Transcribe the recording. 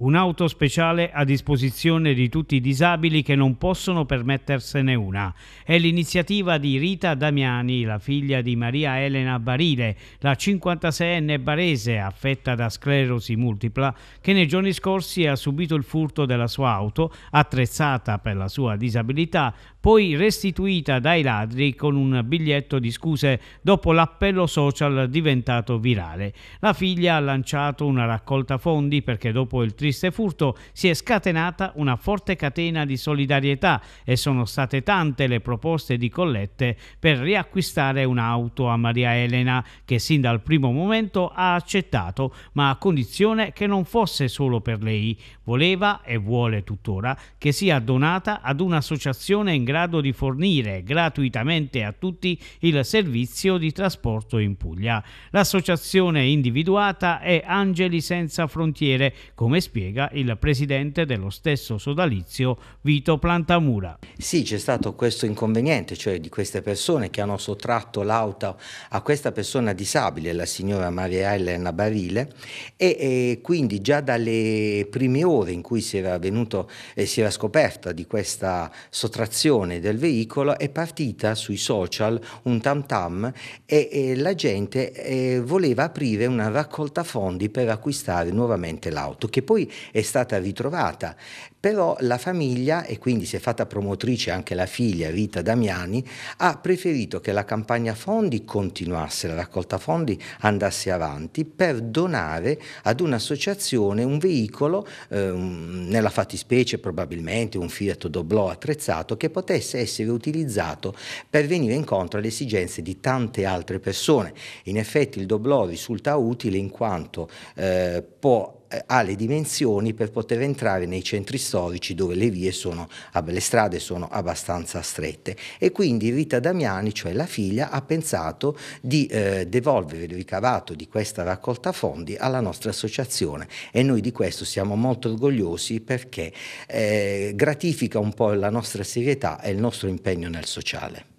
Un'auto speciale a disposizione di tutti i disabili che non possono permettersene una. È l'iniziativa di Rita Damiani, la figlia di Maria Elena Barile, la 56enne barese affetta da sclerosi multipla, che nei giorni scorsi ha subito il furto della sua auto, attrezzata per la sua disabilità, poi restituita dai ladri con un biglietto di scuse dopo l'appello social diventato virale. La figlia ha lanciato una raccolta fondi perché dopo il triste furto si è scatenata una forte catena di solidarietà e sono state tante le proposte di collette per riacquistare un'auto a Maria Elena che sin dal primo momento ha accettato ma a condizione che non fosse solo per lei. Voleva e vuole tuttora che sia donata ad un'associazione in grado di fornire gratuitamente a tutti il servizio di trasporto in Puglia. L'associazione individuata è Angeli Senza Frontiere, come spiega il presidente dello stesso sodalizio Vito Plantamura. Sì, c'è stato questo inconveniente, cioè di queste persone che hanno sottratto l'auto a questa persona disabile, la signora Maria Elena Barile, e, e quindi già dalle prime ore in cui si era, venuto, eh, si era scoperta di questa sottrazione presentazione del veicolo è partita sui social un tam tam e, e la gente eh, voleva aprire una raccolta fondi per acquistare nuovamente l'auto che poi è stata ritrovata però la famiglia e quindi si è fatta promotrice anche la figlia Rita Damiani ha preferito che la campagna fondi continuasse la raccolta fondi andasse avanti per donare ad un'associazione un veicolo eh, nella fattispecie probabilmente un Fiat Doblò attrezzato che potesse potesse essere utilizzato per venire incontro alle esigenze di tante altre persone. In effetti il doblò risulta utile in quanto eh, può eh, ha le dimensioni per poter entrare nei centri storici dove le vie sono, le strade sono abbastanza strette e quindi Rita Damiani, cioè la figlia, ha pensato di eh, devolvere il ricavato di questa raccolta fondi alla nostra associazione e noi di questo siamo molto orgogliosi perché eh, gratifica un po' la nostra serietà e il nostro impegno nel sociale.